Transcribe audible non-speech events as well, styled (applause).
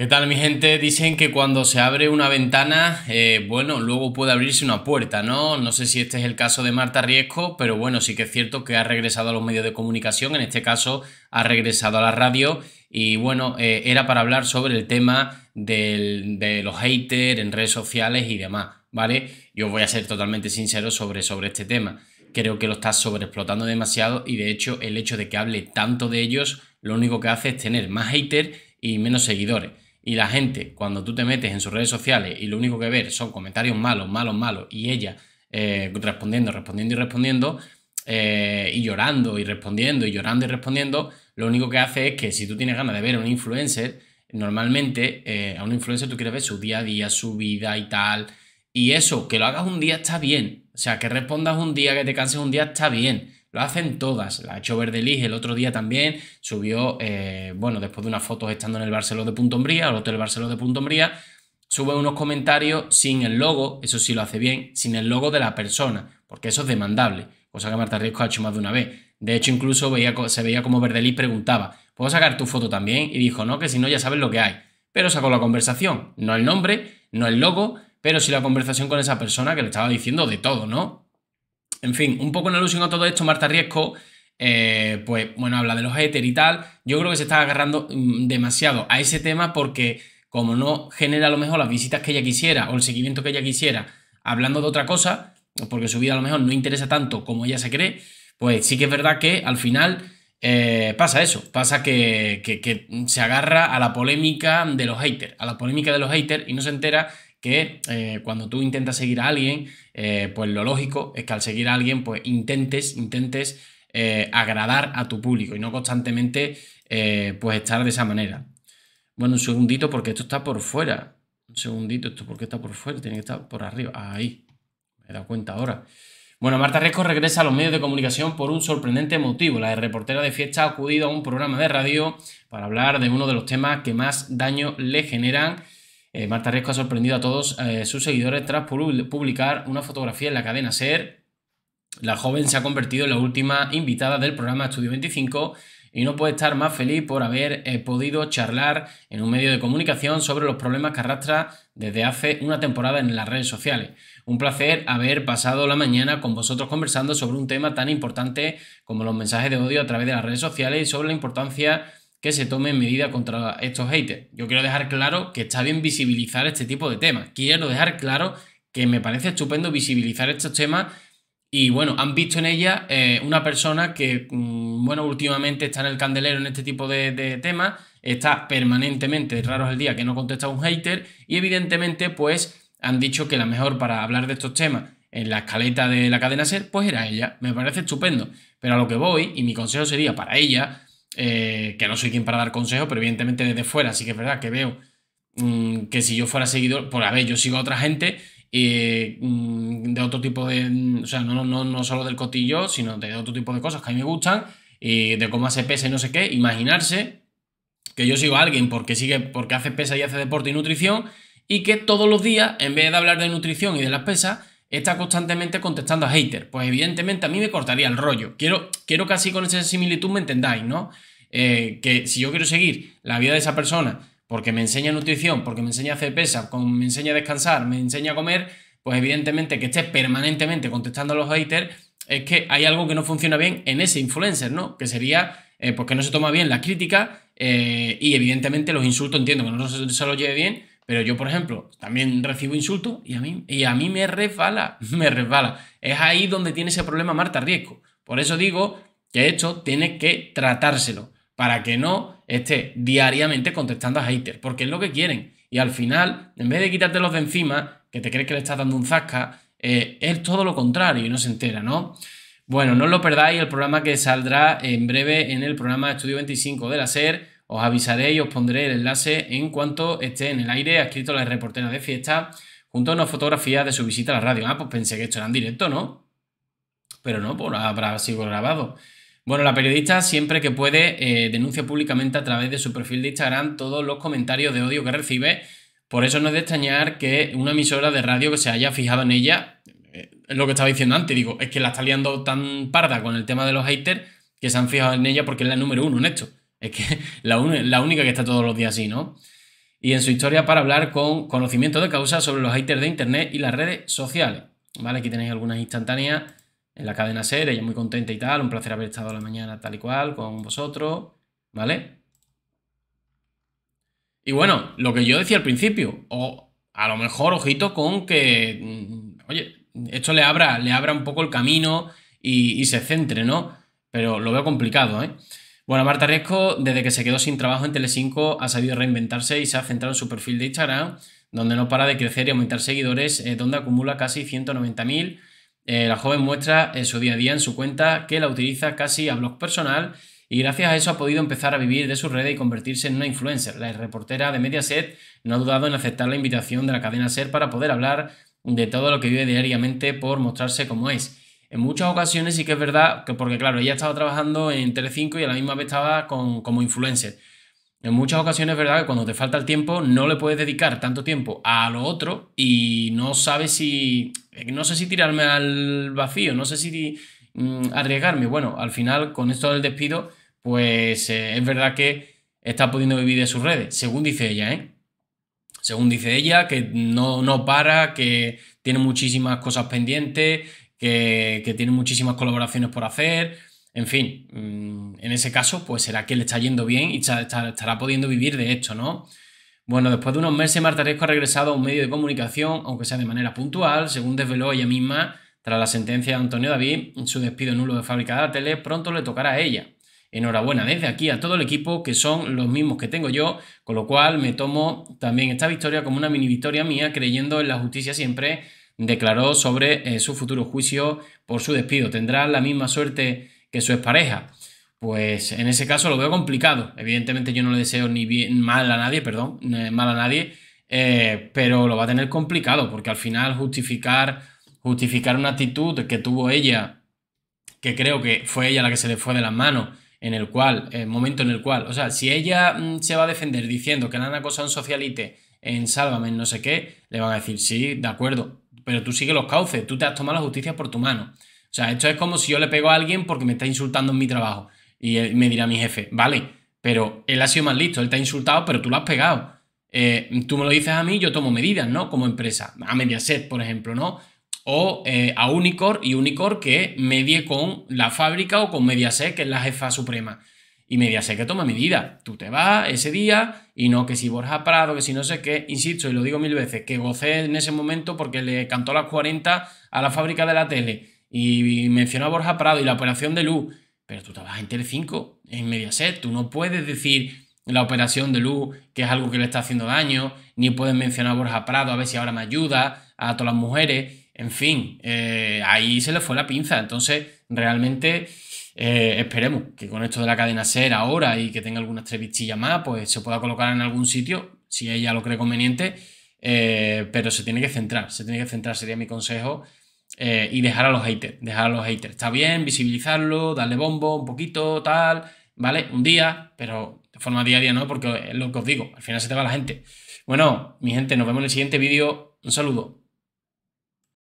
¿Qué tal mi gente? Dicen que cuando se abre una ventana, eh, bueno, luego puede abrirse una puerta, ¿no? No sé si este es el caso de Marta Riesco, pero bueno, sí que es cierto que ha regresado a los medios de comunicación, en este caso ha regresado a la radio y bueno, eh, era para hablar sobre el tema de los haters en redes sociales y demás, ¿vale? Yo voy a ser totalmente sincero sobre, sobre este tema. Creo que lo está sobreexplotando demasiado y de hecho el hecho de que hable tanto de ellos, lo único que hace es tener más haters y menos seguidores y la gente, cuando tú te metes en sus redes sociales y lo único que ver son comentarios malos, malos, malos, y ella eh, respondiendo, respondiendo y respondiendo, eh, y llorando y respondiendo y llorando y respondiendo, lo único que hace es que si tú tienes ganas de ver a un influencer, normalmente eh, a un influencer tú quieres ver su día a día, su vida y tal, y eso, que lo hagas un día está bien, o sea, que respondas un día, que te canses un día está bien, lo hacen todas. La ha hecho Verdelis el otro día también. Subió, eh, bueno, después de unas fotos estando en el Barcelona de Punto Umbría, al Hotel Barcelona de Punto Umbría, sube unos comentarios sin el logo, eso sí lo hace bien, sin el logo de la persona, porque eso es demandable, cosa que Marta Riesco ha hecho más de una vez. De hecho, incluso veía, se veía como Verdeliz preguntaba, ¿puedo sacar tu foto también? Y dijo, no, que si no ya sabes lo que hay. Pero sacó la conversación, no el nombre, no el logo, pero sí la conversación con esa persona que le estaba diciendo de todo, ¿no? En fin, un poco en alusión a todo esto, Marta Riesco, eh, pues bueno, habla de los haters y tal. Yo creo que se está agarrando mm, demasiado a ese tema porque como no genera a lo mejor las visitas que ella quisiera o el seguimiento que ella quisiera, hablando de otra cosa, porque su vida a lo mejor no interesa tanto como ella se cree, pues sí que es verdad que al final eh, pasa eso, pasa que, que, se agarra a la polémica de los haters, a la polémica de los haters y no se entera que eh, cuando tú intentas seguir a alguien, eh, pues lo lógico es que al seguir a alguien, pues intentes, intentes eh, agradar a tu público y no constantemente pues estar de esa manera. Bueno, un segundito porque esto está por fuera. Un segundito, esto porque está por fuera, tiene que estar por arriba. Ahí, me he dado cuenta ahora. Bueno, Marta Resco regresa a los medios de comunicación por un sorprendente motivo. La reportera de fiesta ha acudido a un programa de radio para hablar de uno de los temas que más daño le generan eh, Marta Riesco ha sorprendido a todos eh, sus seguidores tras publicar una fotografía en la cadena SER. La joven se ha convertido en la última invitada del programa Estudio 25 y no puede estar más feliz por haber eh, podido charlar en un medio de comunicación sobre los problemas que arrastra desde hace una temporada en las redes sociales. Un placer haber pasado la mañana con vosotros conversando sobre un tema tan importante como los mensajes de odio a través de las redes sociales y sobre la importancia que se tomen medida contra estos haters. Yo quiero dejar claro que está bien visibilizar este tipo de temas. Quiero dejar claro que me parece estupendo visibilizar estos temas y bueno, han visto en ella eh, una persona que, mm, bueno, últimamente está en el candelero en este tipo de, temas, está permanentemente, raro el día que no contesta a un hater y evidentemente pues han dicho que la mejor para hablar de estos temas en la escaleta de la cadena SER pues era ella. Me parece estupendo, pero a lo que voy y mi consejo sería para ella eh, que no soy quien para dar consejos, pero evidentemente desde fuera sí que es verdad que veo mm, que si yo fuera seguidor, por pues, a ver, yo sigo a otra gente y eh, mm, de otro tipo de, mm, o sea, no, no, no solo del cotillo, sino de otro tipo de cosas que a mí me gustan, y de cómo hace pesa y no sé qué, imaginarse que yo sigo a alguien porque, sigue, porque hace pesa y hace deporte y nutrición, y que todos los días, en vez de hablar de nutrición y de las pesas, está constantemente contestando a haters. Pues evidentemente a mí me cortaría el rollo. Quiero, quiero que así con esa similitud me entendáis, ¿no? Eh, que si yo quiero seguir la vida de esa persona porque me enseña nutrición, porque me enseña a hacer pesas, me enseña a descansar, me enseña a comer, pues evidentemente que esté permanentemente contestando a los haters es que hay algo que no funciona bien en ese influencer, ¿no? Que sería eh, porque pues, no se toma bien la crítica eh, y evidentemente los insultos entiendo que no se los lleve bien, pero yo, por ejemplo, también recibo insultos y a mí, y a mí me resbala, (laughs) me resbala. Es ahí donde tiene ese problema Marta Riesco. Por eso digo que esto tiene que tratárselo para que no esté diariamente contestando a haters, porque es lo que quieren. Y al final, en vez de quitártelos de encima, que te crees que le estás dando un zasca, eh, es todo lo contrario y no se entera, ¿no? Bueno, no os lo perdáis el programa que saldrá en breve en el programa Estudio 25 de la SER os avisaré y os pondré el enlace en cuanto esté en el aire. Ha escrito la reportera de fiesta junto a unas fotografías de su visita a la radio. Ah, pues pensé que esto era en directo, ¿no? Pero no, pues habrá sido grabado. Bueno, la periodista siempre que puede eh, denuncia públicamente a través de su perfil de Instagram todos los comentarios de odio que recibe. Por eso no es de extrañar que una emisora de radio que se haya fijado en ella, es eh, lo que estaba diciendo antes, digo, es que la está liando tan parda con el tema de los haters que se han fijado en ella porque es la número uno en esto. Es que la, la única que está todos los días así, ¿no? Y en su historia para hablar con conocimiento de causa sobre los haters de Internet y las redes sociales. ¿Vale? Aquí tenéis algunas instantáneas en la cadena SER, ella muy contenta y tal, un placer haber estado la mañana tal y cual con vosotros, ¿vale? Y bueno, lo que yo decía al principio, o a lo mejor ojito con que, mm, oye, esto le abra, le abra un poco el camino y, y se centre, ¿no? Pero lo veo complicado, ¿eh? Bueno, Marta Riesco, desde que se quedó sin trabajo en Telecinco, ha sabido reinventarse y se ha centrado en su perfil de Instagram, donde no para de crecer y aumentar seguidores, eh, donde acumula casi 190.000. Eh, la joven muestra eh, su día a día en su cuenta que la utiliza casi a blog personal y gracias a eso ha podido empezar a vivir de sus redes y convertirse en una influencer. La reportera de Mediaset no ha dudado en aceptar la invitación de la cadena SER para poder hablar de todo lo que vive diariamente por mostrarse como es. En muchas ocasiones sí que es verdad que, porque claro, ella estaba trabajando en Telecinco y a la misma vez estaba con, como influencer. En muchas ocasiones es verdad que cuando te falta el tiempo no le puedes dedicar tanto tiempo a lo otro y no sabes si... Eh, no sé si tirarme al vacío, no sé si mm, arriesgarme. Bueno, al final con esto del despido, pues eh, es verdad que está pudiendo vivir de sus redes, según dice ella, ¿eh? Según dice ella, que no, no para, que tiene muchísimas cosas pendientes, que, tiene muchísimas colaboraciones por hacer. En fin, mm, en ese caso, pues será que le está yendo bien y estará pudiendo vivir de esto, ¿no? Bueno, después de unos meses, Martaresco ha regresado a un medio de comunicación, aunque sea de manera puntual, según desveló ella misma, tras la sentencia de Antonio David, su despido nulo de fábrica de la tele, pronto le tocará a ella. Enhorabuena desde aquí a todo el equipo, que son los mismos que tengo yo, con lo cual me tomo también esta victoria como una mini victoria mía, creyendo en la justicia siempre declaró sobre eh, su futuro juicio por su despido. ¿Tendrá la misma suerte que su expareja? Pues en ese caso lo veo complicado. Evidentemente yo no le deseo ni bien, mal a nadie, perdón, mal a nadie, eh, pero lo va a tener complicado porque al final justificar, justificar una actitud que tuvo ella, que creo que fue ella la que se le fue de las manos, en el cual, el eh, momento en el cual, o sea, si ella mm, se va a defender diciendo que la han acosado un socialite en Sálvame, no sé qué, le van a decir, sí, de acuerdo, pero tú sigues los cauces, tú te has tomado la justicia por tu mano. O sea, esto es como si yo le pego a alguien porque me está insultando en mi trabajo. Y él me dirá mi jefe, vale, pero él ha sido más listo, él te ha insultado, pero tú lo has pegado. Eh, tú me lo dices a mí, yo tomo medidas, ¿no? Como empresa, a Mediaset, por ejemplo, ¿no? O eh, a Unicor y Unicor que medie con la fábrica o con Mediaset, que es la jefa suprema. Y Mediaset que toma medida Tú te vas ese día y no que si Borja Prado, que si no sé qué, insisto y lo digo mil veces, que gocé en ese momento porque le cantó las 40 a la fábrica de la tele y mencionó a Borja Prado y la operación de luz. Pero tú trabajas en 5. en Mediaset, tú no puedes decir la operación de luz, que es algo que le está haciendo daño, ni puedes mencionar a Borja Prado, a ver si ahora me ayuda, a todas las mujeres, en fin, eh, ahí se le fue la pinza. Entonces, realmente eh, esperemos que con esto de la cadena SER ahora y que tenga algunas bichillas más, pues se pueda colocar en algún sitio, si ella lo cree conveniente, eh, pero se tiene que centrar, se tiene que centrar, sería mi consejo, eh, y dejar a los haters, dejar a los haters. Está bien visibilizarlo, darle bombo un poquito, tal, ¿vale? Un día, pero de forma diaria no, porque es lo que os digo, al final se te va la gente. Bueno, mi gente, nos vemos en el siguiente vídeo. Un saludo.